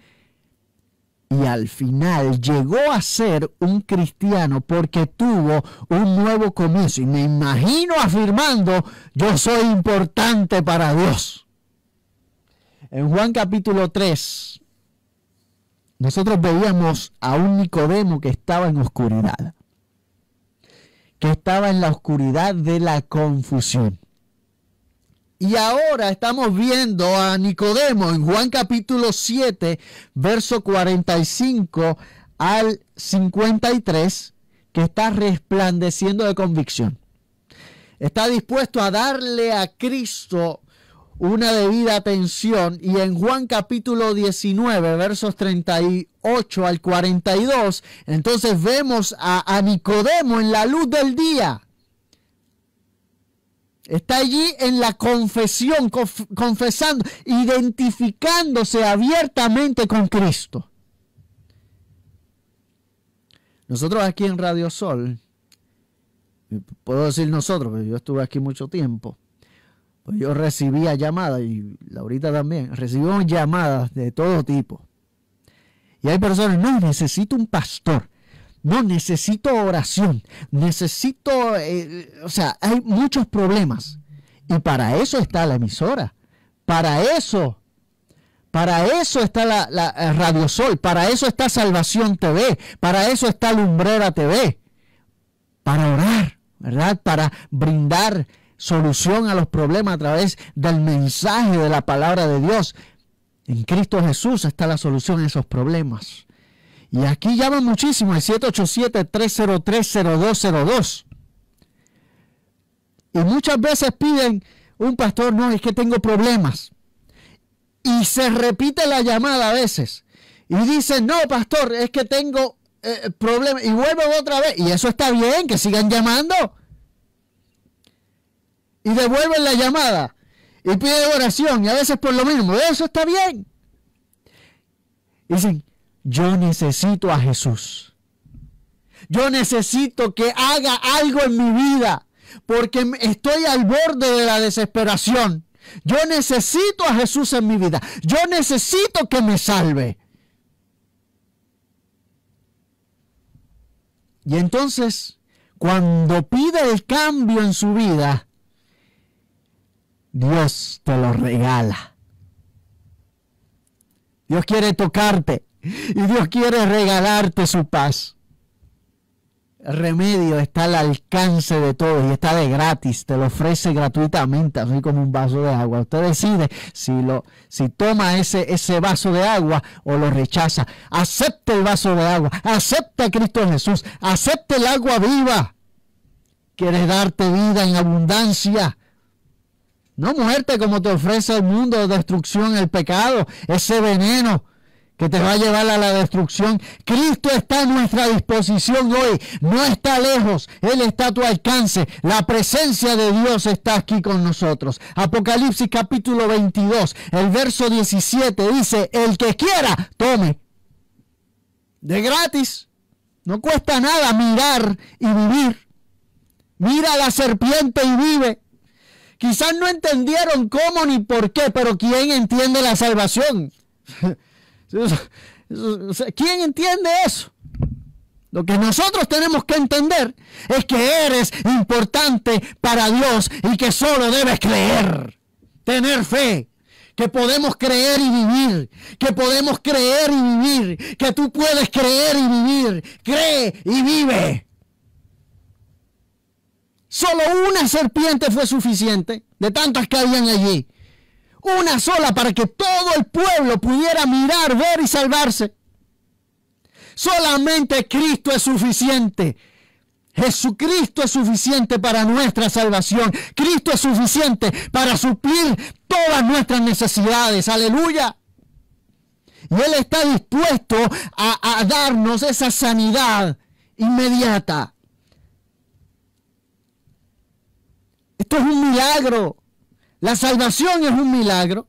y al final llegó a ser un cristiano porque tuvo un nuevo comienzo. Y me imagino afirmando, yo soy importante para Dios. En Juan capítulo 3, nosotros veíamos a un Nicodemo que estaba en oscuridad que estaba en la oscuridad de la confusión. Y ahora estamos viendo a Nicodemo en Juan capítulo 7, verso 45 al 53, que está resplandeciendo de convicción. Está dispuesto a darle a Cristo una debida atención y en Juan capítulo 19 versos 38 al 42, entonces vemos a, Nicodemo en la luz del día. Está allí en la confesión, confesando, identificándose abiertamente con Cristo. Nosotros aquí en Radio Sol, puedo decir nosotros, pero yo estuve aquí mucho tiempo pues yo recibía llamadas, y Laurita también, recibimos llamadas de todo tipo. Y hay personas, no, necesito un pastor. No, necesito oración. Necesito, eh, o sea, hay muchos problemas. Y para eso está la emisora. Para eso. Para eso está la, la eh, Radio Sol. Para eso está Salvación TV. Para eso está Lumbrera TV. Para orar, ¿verdad? Para brindar solución a los problemas a través del mensaje de la palabra de Dios. En Cristo Jesús está la solución a esos problemas. Y aquí llaman muchísimo al 787-303-0202. Y muchas veces piden, un pastor, no, es que tengo problemas. Y se repite la llamada a veces. Y dicen, no, pastor, es que tengo eh, problemas. Y vuelvo otra vez. Y eso está bien, que sigan llamando y devuelven la llamada y piden oración y a veces por lo mismo. Eso está bien. Dicen, yo necesito a Jesús. Yo necesito que haga algo en mi vida porque estoy al borde de la desesperación. Yo necesito a Jesús en mi vida. Yo necesito que me salve. Y entonces, cuando pide el cambio en su vida, Dios te lo regala. Dios quiere tocarte y Dios quiere regalarte su paz. El remedio está al alcance de todos y está de gratis, te lo ofrece gratuitamente, así como un vaso de agua. Usted decide si, lo, si toma ese, ese vaso de agua o lo rechaza. Acepta el vaso de agua, acepta a Cristo Jesús, acepta el agua viva. Quieres darte vida en abundancia. No muerte como te ofrece el mundo, destrucción, el pecado, ese veneno que te va a llevar a la destrucción. Cristo está a nuestra disposición hoy, no está lejos, Él está a tu alcance. La presencia de Dios está aquí con nosotros. Apocalipsis capítulo 22, el verso 17 dice, el que quiera, tome. De gratis, no cuesta nada mirar y vivir. Mira la serpiente y vive. Quizás no entendieron cómo ni por qué, pero ¿quién entiende la salvación? ¿Quién entiende eso? Lo que nosotros tenemos que entender es que eres importante para Dios y que solo debes creer, tener fe, que podemos creer y vivir, que podemos creer y vivir, que tú puedes creer y vivir, cree y vive. Solo una serpiente fue suficiente de tantas que habían allí. Una sola para que todo el pueblo pudiera mirar, ver y salvarse. Solamente Cristo es suficiente. Jesucristo es suficiente para nuestra salvación. Cristo es suficiente para suplir todas nuestras necesidades. Aleluya. Y Él está dispuesto a, a darnos esa sanidad inmediata. Esto es un milagro. La salvación es un milagro.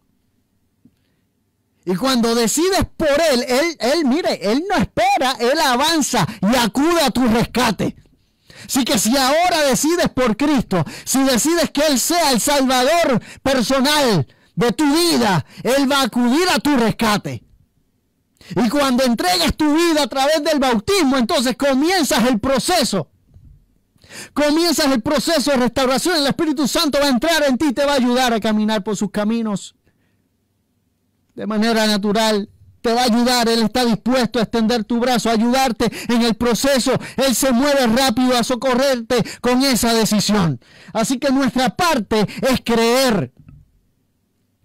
Y cuando decides por él, él, él, mire, él no espera, él avanza y acude a tu rescate. Así que si ahora decides por Cristo, si decides que Él sea el Salvador personal de tu vida, Él va a acudir a tu rescate. Y cuando entregas tu vida a través del bautismo, entonces comienzas el proceso Comienzas el proceso de restauración. El Espíritu Santo va a entrar en ti, te va a ayudar a caminar por sus caminos de manera natural. Te va a ayudar, Él está dispuesto a extender tu brazo, a ayudarte en el proceso. Él se mueve rápido a socorrerte con esa decisión. Así que nuestra parte es creer,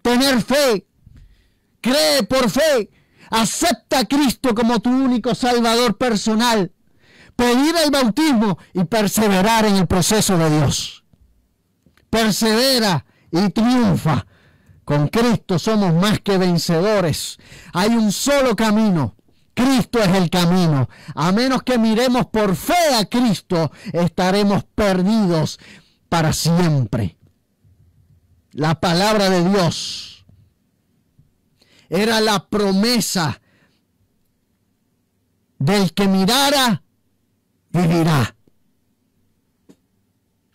tener fe, cree por fe, acepta a Cristo como tu único Salvador personal pedir el bautismo y perseverar en el proceso de Dios. Persevera y triunfa. Con Cristo somos más que vencedores. Hay un solo camino. Cristo es el camino. A menos que miremos por fe a Cristo, estaremos perdidos para siempre. La palabra de Dios era la promesa del que mirara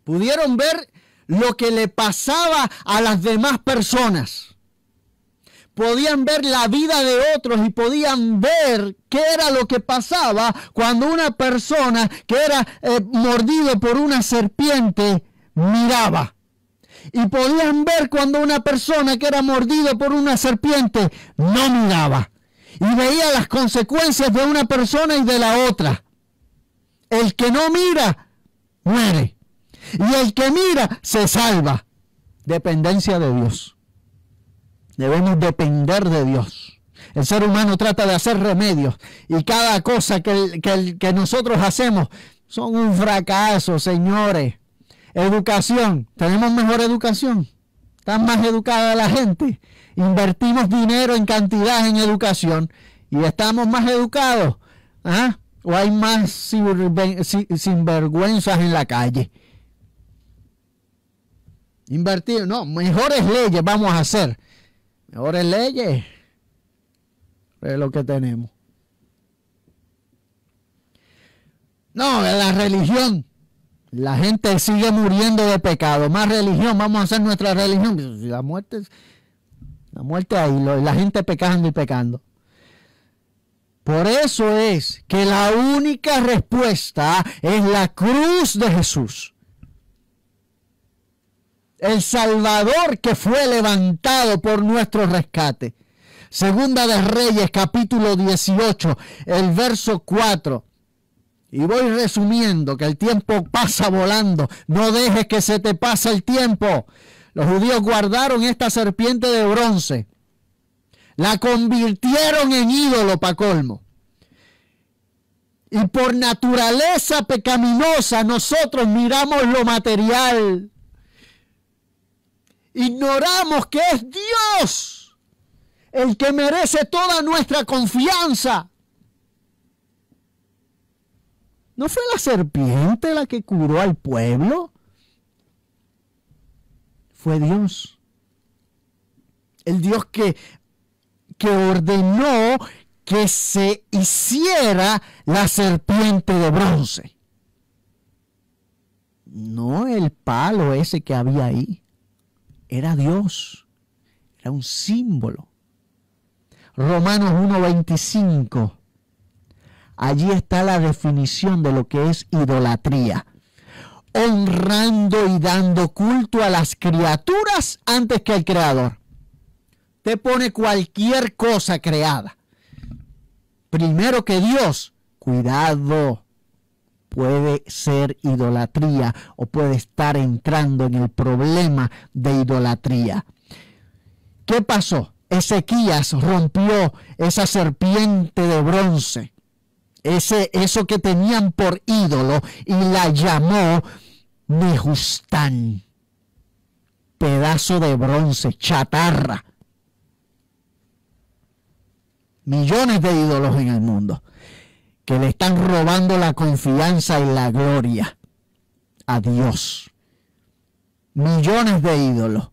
Pudieron ver lo que le pasaba a las demás personas. Podían ver la vida de otros y podían ver qué era lo que pasaba cuando una persona que era mordida eh, mordido por una serpiente miraba. Y podían ver cuando una persona que era mordido por una serpiente no miraba. Y veía las consecuencias de una persona y de la otra. El que no mira, muere. Y el que mira, se salva. Dependencia de Dios. Debemos depender de Dios. El ser humano trata de hacer remedios y cada cosa que, nosotros hacemos son un fracaso, señores. Educación. ¿Tenemos mejor educación? ¿Está más educada la gente? Invertimos dinero en cantidad en educación y estamos más educados. ¿Ah? ¿O hay más sinvergüenzas en la calle? Invertir, no, mejores leyes vamos a hacer. Mejores leyes es lo que tenemos. No, la religión. La gente sigue muriendo de pecado. Más religión, vamos a hacer nuestra religión. La muerte, la muerte ahí, la gente pecando y pecando. Por eso es que la única respuesta es la cruz de Jesús. El Salvador que fue levantado por nuestro rescate. Segunda de Reyes, capítulo 18, el verso 4. Y voy resumiendo, que el tiempo pasa volando. No dejes que se te pase el tiempo. Los judíos guardaron esta serpiente de bronce la convirtieron en ídolo pa' colmo. Y por naturaleza pecaminosa nosotros miramos lo material. Ignoramos que es Dios el que merece toda nuestra confianza. ¿No fue la serpiente la que curó al pueblo? Fue Dios. El Dios que que ordenó que se hiciera la serpiente de bronce. No el palo ese que había ahí. Era Dios. Era un símbolo. Romanos 1.25. Allí está la definición de lo que es idolatría. Honrando y dando culto a las criaturas antes que al Creador. Te pone cualquier cosa creada. Primero que Dios, cuidado, puede ser idolatría o puede estar entrando en el problema de idolatría. ¿Qué pasó? Ezequías rompió esa serpiente de bronce, ese, eso que tenían por ídolo, y la llamó Nehustán, pedazo de bronce, chatarra millones de ídolos en el mundo que le están robando la confianza y la gloria a Dios. Millones de ídolos.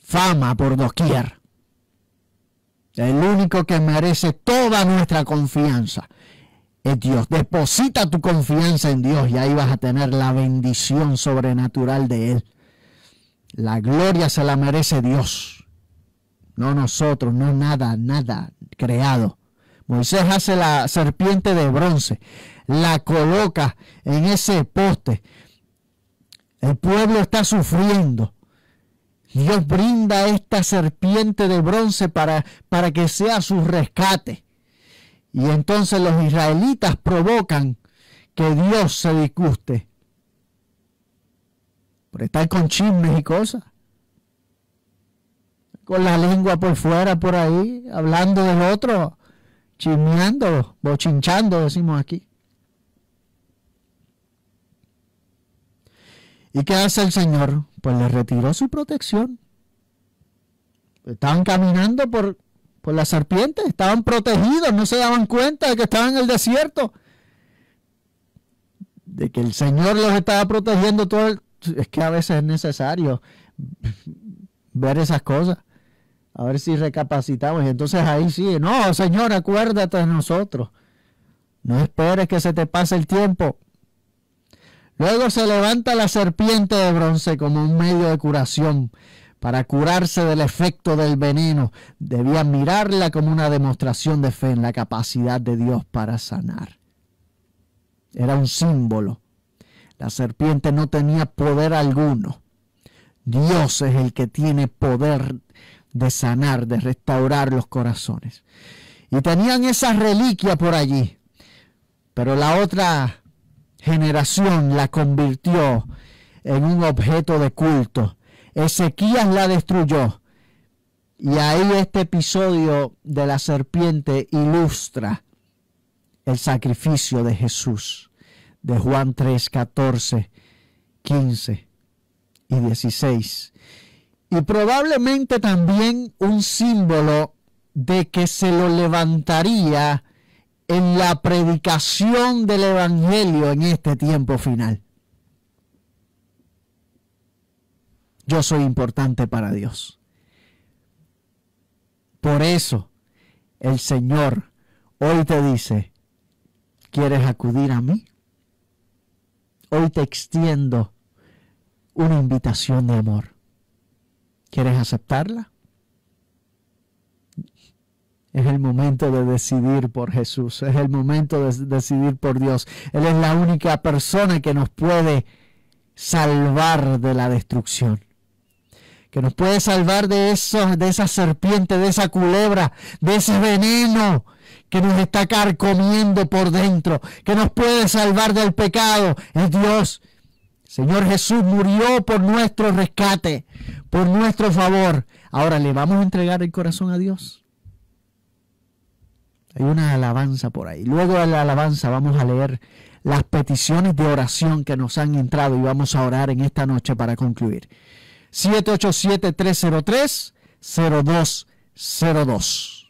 Fama por doquier. El único que merece toda nuestra confianza es Dios. Deposita tu confianza en Dios y ahí vas a tener la bendición sobrenatural de Él. La gloria se la merece Dios no nosotros, no nada, nada creado. Moisés hace la serpiente de bronce, la coloca en ese poste. El pueblo está sufriendo. Dios brinda esta serpiente de bronce para, para que sea su rescate. Y entonces los israelitas provocan que Dios se disguste. Por estar con chismes y cosas con la lengua por fuera, por ahí, hablando del otro, chismeando, bochinchando, decimos aquí. ¿Y qué hace el Señor? Pues le retiró su protección. Estaban caminando por, por las serpientes, estaban protegidos, no se daban cuenta de que estaban en el desierto, de que el Señor los estaba protegiendo todo Es que a veces es necesario ver esas cosas. A ver si recapacitamos. Entonces ahí sí, no, Señor, acuérdate de nosotros. No esperes que se te pase el tiempo. Luego se levanta la serpiente de bronce como un medio de curación. Para curarse del efecto del veneno, debía mirarla como una demostración de fe en la capacidad de Dios para sanar. Era un símbolo. La serpiente no tenía poder alguno. Dios es el que tiene poder de sanar, de restaurar los corazones. Y tenían esa reliquia por allí, pero la otra generación la convirtió en un objeto de culto. Ezequías la destruyó. Y ahí este episodio de la serpiente ilustra el sacrificio de Jesús, de Juan 3, 14, 15 y 16 y probablemente también un símbolo de que se lo levantaría en la predicación del Evangelio en este tiempo final. Yo soy importante para Dios. Por eso el Señor hoy te dice, ¿quieres acudir a mí? Hoy te extiendo una invitación de amor. ¿Quieres aceptarla? Es el momento de decidir por Jesús, es el momento de decidir por Dios. Él es la única persona que nos puede salvar de la destrucción, que nos puede salvar de, eso, de esa serpiente, de esa culebra, de ese veneno que nos está carcomiendo por dentro, que nos puede salvar del pecado, es Dios. Señor Jesús murió por nuestro rescate, por nuestro favor. Ahora le vamos a entregar el corazón a Dios. Hay una alabanza por ahí. Luego de la alabanza vamos a leer las peticiones de oración que nos han entrado y vamos a orar en esta noche para concluir. 787-303-0202.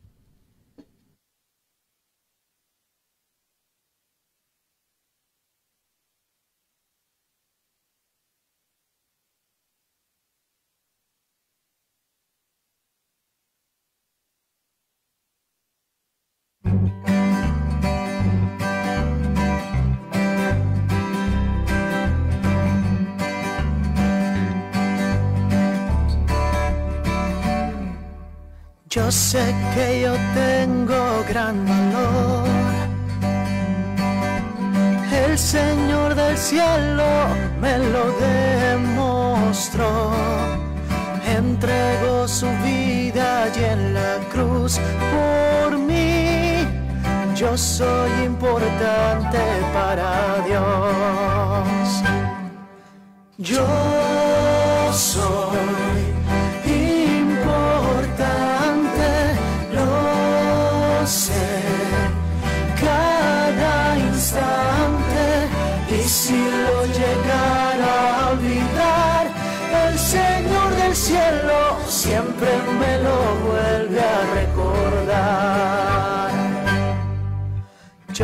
Yo sé que yo tengo gran valor. El Señor del cielo me lo demostró. Entregó su vida y en la cruz por mí. Yo soy importante para Dios. Yo soy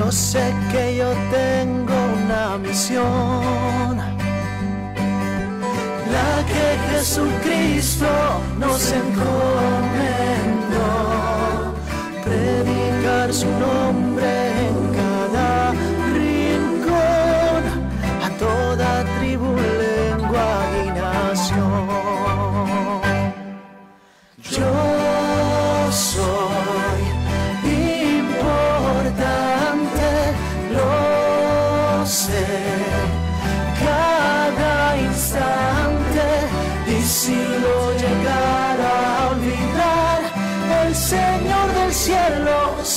Yo sé que yo tengo una misión, la que Jesucristo nos encomendó, predicar su nombre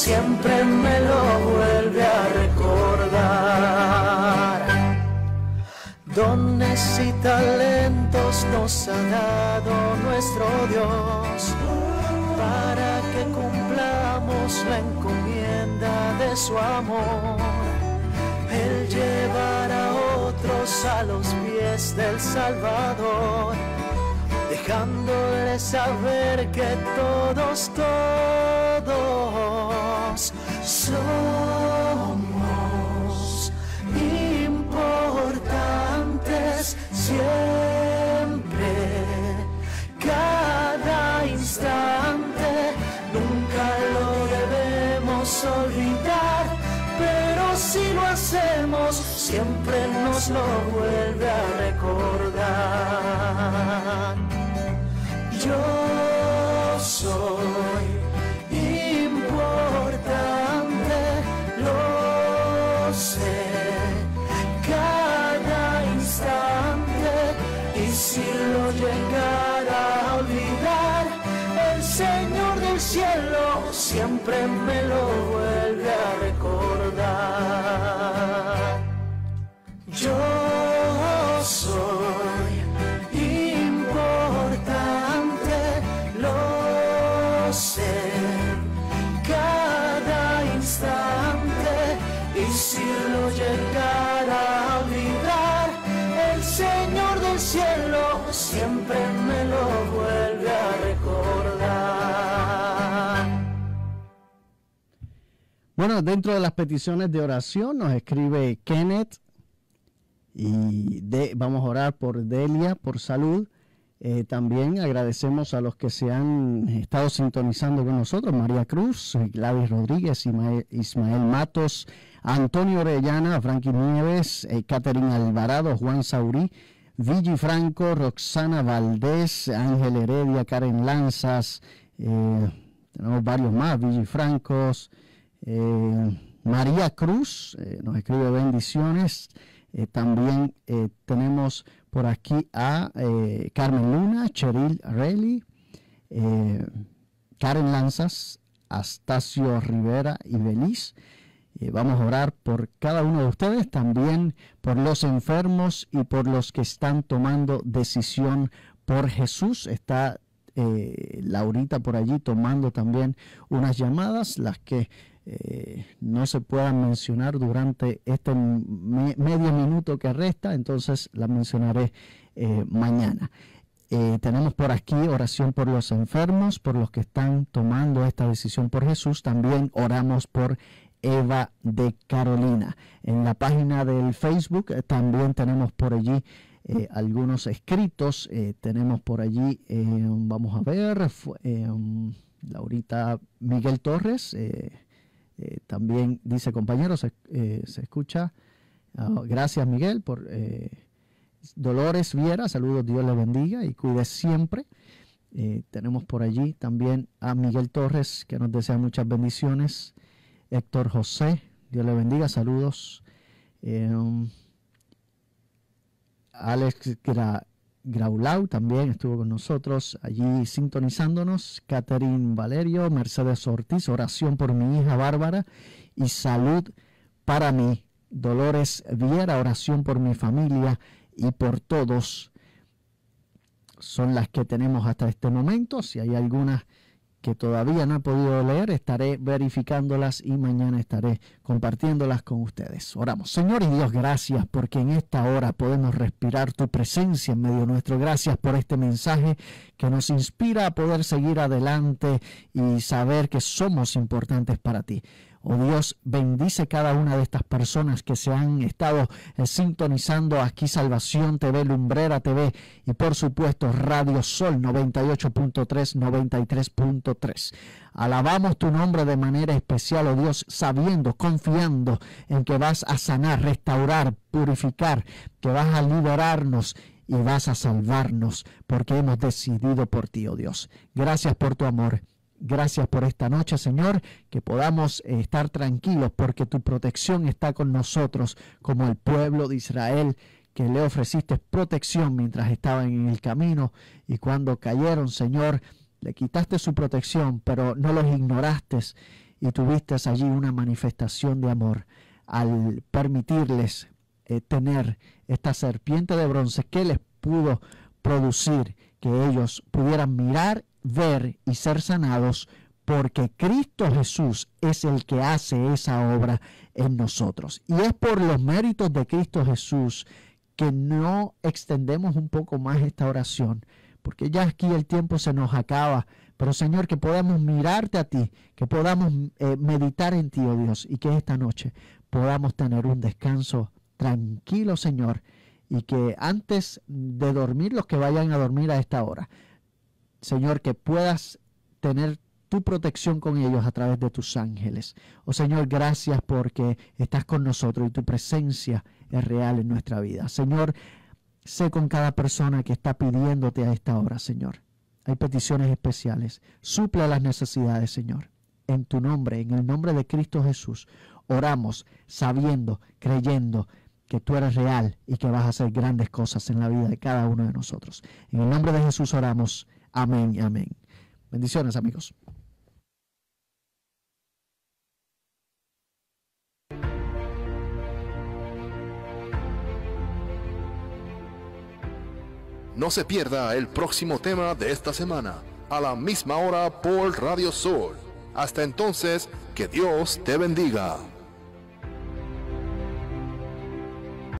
siempre me lo vuelve a recordar. Dones y talentos nos ha dado nuestro Dios para que cumplamos la encomienda de su amor. Él llevará a otros a los pies del Salvador dejándole saber que todos, todos somos importantes siempre, cada instante, nunca lo debemos olvidar, pero si lo hacemos, siempre nos lo vuelve a Bueno, dentro de las peticiones de oración nos escribe Kenneth y vamos a orar por Delia, por salud. Eh, también agradecemos a los que se han estado sintonizando con nosotros, María Cruz, Gladys Rodríguez, Ismael Matos, Antonio Orellana, Frankie Nieves, eh, Catherine Alvarado, Juan Saurí, Vigi Franco, Roxana Valdés, Ángel Heredia, Karen Lanzas, eh, tenemos varios más, Vigi Francos, eh, María Cruz eh, nos escribe bendiciones. Eh, también tenemos por aquí a Carmen Luna, Cheryl Reilly, Karen Lanzas, Astacio Rivera y Beliz. vamos a orar por cada uno de ustedes, también por los enfermos y por los que están tomando decisión por Jesús. Está Laurita por allí tomando también unas llamadas, las que eh, no se puedan mencionar durante este medio minuto que resta, entonces la mencionaré eh, mañana. Eh, tenemos por aquí oración por los enfermos, por los que están tomando esta decisión por Jesús. También oramos por Eva de Carolina. En la página del Facebook también tenemos por allí algunos escritos. tenemos por allí, vamos a ver, Laurita Miguel Torres. Eh, también dice, compañeros, se, eh, escucha. Ah, gracias, Miguel, por eh, Dolores Viera. Saludos, Dios le bendiga y cuide siempre. tenemos por allí también a Miguel Torres, que nos desea muchas bendiciones. Héctor José, Dios le bendiga, saludos. Um, Alex Graulau también estuvo con nosotros allí sintonizándonos, Catherine Valerio, Mercedes Ortiz, oración por mi hija Bárbara y salud para mí, Dolores Viera, oración por mi familia y por todos. Son las que tenemos hasta este momento, si hay algunas que todavía no ha podido leer, estaré verificándolas y mañana estaré compartiéndolas con ustedes. Oramos. Señor y Dios, gracias porque en esta hora podemos respirar tu presencia en medio nuestro. Gracias por este mensaje que nos inspira a poder seguir adelante y saber que somos importantes para ti. Oh Dios, bendice cada una de estas personas que se han estado eh, sintonizando aquí Salvación TV, Lumbrera TV y por supuesto Radio Sol 98.3, 93.3. Alabamos tu nombre de manera especial, oh Dios, sabiendo, confiando en que vas a sanar, restaurar, purificar, que vas a liberarnos y vas a salvarnos porque hemos decidido por ti, oh Dios. Gracias por tu amor. Gracias por esta noche, Señor, que podamos eh, estar tranquilos porque tu protección está con nosotros como el pueblo de Israel que le ofreciste protección mientras estaban en el camino y cuando cayeron, Señor, le quitaste su protección, pero no los ignoraste y tuviste allí una manifestación de amor al permitirles eh, tener esta serpiente de bronce que les pudo producir que ellos pudieran mirar ver y ser sanados porque Cristo Jesús es el que hace esa obra en nosotros. Y es por los méritos de Cristo Jesús que no extendemos un poco más esta oración, porque ya aquí el tiempo se nos acaba. Pero Señor, que podamos mirarte a ti, que podamos eh, meditar en ti, oh Dios, y que esta noche podamos tener un descanso tranquilo, Señor, y que antes de dormir los que vayan a dormir a esta hora Señor, que puedas tener tu protección con ellos a través de tus ángeles. Oh Señor, gracias porque estás con nosotros y tu presencia es real en nuestra vida. Señor, sé con cada persona que está pidiéndote a esta hora, Señor. Hay peticiones especiales. Supla las necesidades, Señor. En tu nombre, en el nombre de Cristo Jesús, oramos sabiendo, creyendo que tú eres real y que vas a hacer grandes cosas en la vida de cada uno de nosotros. En el nombre de Jesús oramos. Amén y amén. Bendiciones amigos. No se pierda el próximo tema de esta semana, a la misma hora por Radio Sol. Hasta entonces, que Dios te bendiga.